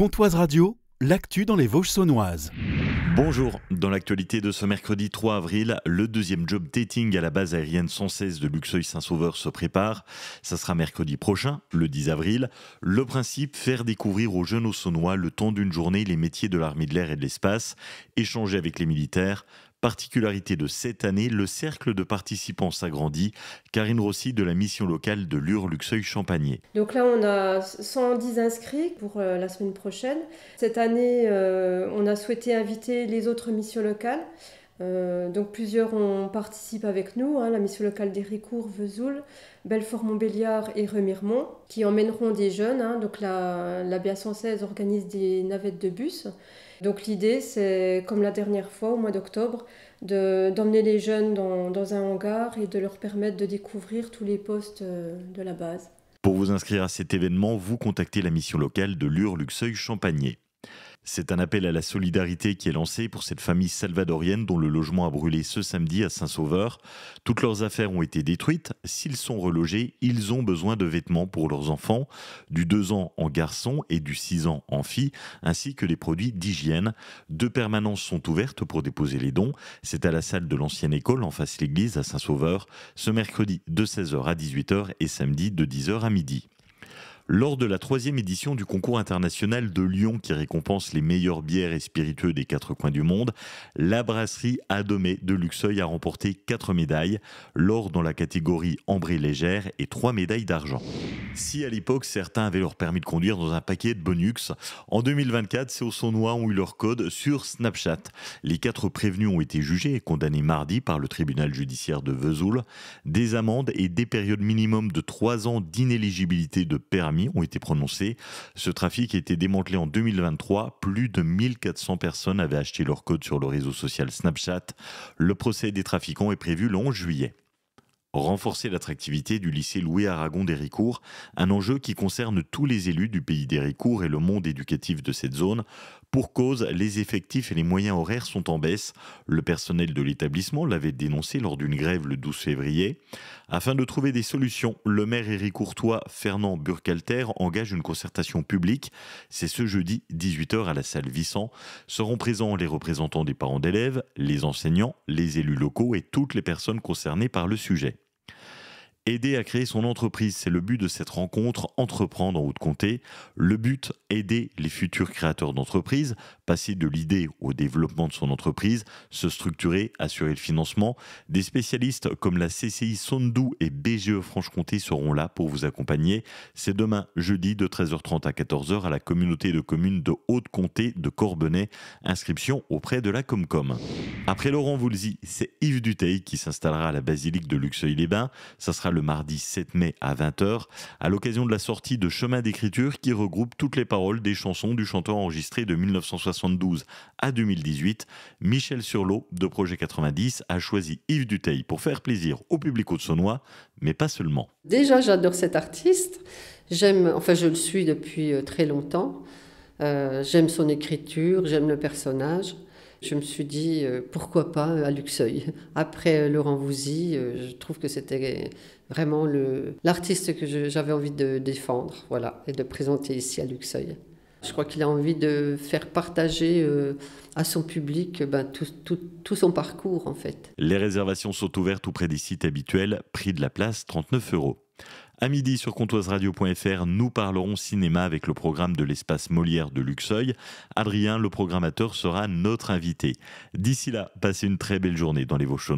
Comtoise Radio, l'actu dans les Vosges saunoises. Bonjour, dans l'actualité de ce mercredi 3 avril, le deuxième job dating à la base aérienne 116 de Luxeuil-Saint-Sauveur se prépare. Ça sera mercredi prochain, le 10 avril. Le principe, faire découvrir aux jeunes saônois le temps d'une journée les métiers de l'armée de l'air et de l'espace, échanger avec les militaires, Particularité de cette année, le cercle de participants s'agrandit. Karine Rossi de la mission locale de Lure Luxeuil Champagné. Donc là, on a 110 inscrits pour euh, la semaine prochaine. Cette année, euh, on a souhaité inviter les autres missions locales. Euh, donc plusieurs ont, participent avec nous, hein, la mission locale des Vesoul, Belfort-Montbéliard et Remiremont, qui emmèneront des jeunes. Hein. donc la, la 116 organise des navettes de bus. Donc l'idée, c'est comme la dernière fois, au mois d'octobre, d'emmener les jeunes dans, dans, un hangar et de leur permettre de découvrir tous les postes euh, de la base. Pour vous inscrire à cet événement, vous contactez la mission locale de Lure-Luxeuil-Champagné. C'est un appel à la solidarité qui est lancé pour cette famille salvadorienne dont le logement a brûlé ce samedi à Saint-Sauveur. Toutes leurs affaires ont été détruites. S'ils sont relogés, ils ont besoin de vêtements pour leurs enfants, du 2 ans en garçon et du 6 ans en fille, ainsi que des produits d'hygiène. Deux permanences sont ouvertes pour déposer les dons. C'est à la salle de l'ancienne école en face de l'église à Saint-Sauveur, ce mercredi de 16h à 18h et samedi de 10h à midi. Lors de la troisième édition du concours international de Lyon qui récompense les meilleures bières et spiritueux des quatre coins du monde, la brasserie Adomé de Luxeuil a remporté quatre médailles, l'or dans la catégorie ambrée légère et trois médailles d'argent si à l'époque certains avaient leur permis de conduire dans un paquet de Bonux. En 2024, ces noirs ont eu leur code sur Snapchat. Les quatre prévenus ont été jugés et condamnés mardi par le tribunal judiciaire de Vesoul. Des amendes et des périodes minimum de trois ans d'inéligibilité de permis ont été prononcées. Ce trafic a été démantelé en 2023. Plus de 1400 personnes avaient acheté leur code sur le réseau social Snapchat. Le procès des trafiquants est prévu le 11 juillet renforcer l'attractivité du lycée Louis Aragon d'Héricourt, un enjeu qui concerne tous les élus du pays d'Héricourt et le monde éducatif de cette zone. Pour cause, les effectifs et les moyens horaires sont en baisse. Le personnel de l'établissement l'avait dénoncé lors d'une grève le 12 février. Afin de trouver des solutions, le maire héricourtois Fernand Burkhalter engage une concertation publique. C'est ce jeudi 18h à la salle Vissant. Seront présents les représentants des parents d'élèves, les enseignants, les élus locaux et toutes les personnes concernées par le sujet. Aider à créer son entreprise, c'est le but de cette rencontre Entreprendre en Haute-Comté. Le but, aider les futurs créateurs d'entreprises, passer de l'idée au développement de son entreprise, se structurer, assurer le financement. Des spécialistes comme la CCI Sondou et BGE Franche-Comté seront là pour vous accompagner. C'est demain, jeudi, de 13h30 à 14h à la communauté de communes de Haute-Comté de Corbenay. Inscription auprès de la Comcom. Après Laurent Voulzy, c'est Yves Duteil qui s'installera à la basilique de Luxeuil-les-Bains. Ça sera le mardi 7 mai à 20h, à l'occasion de la sortie de Chemin d'écriture qui regroupe toutes les paroles des chansons du chanteur enregistré de 1972 à 2018. Michel Surlot de Projet 90 a choisi Yves Duteil pour faire plaisir au public de haut-de-Saunois, mais pas seulement. Déjà, j'adore cet artiste. J'aime, enfin, je le suis depuis euh, très longtemps. Euh, j'aime son écriture, j'aime le personnage. Je me suis dit, euh, pourquoi pas euh, à Luxeuil Après euh, Laurent Vouzy. je trouve que c'était vraiment l'artiste que j'avais envie de défendre voilà, et de présenter ici à Luxeuil. Je crois qu'il a envie de faire partager à son public ben, tout, son parcours en fait. Les réservations sont ouvertes auprès des sites habituels, prix de la place 39 euros. À midi sur comtoiseradio.fr, nous parlerons cinéma avec le programme de l'espace Molière de Luxeuil. Adrien, le programmateur, sera notre invité. D'ici là, passez une très belle journée dans les Vosges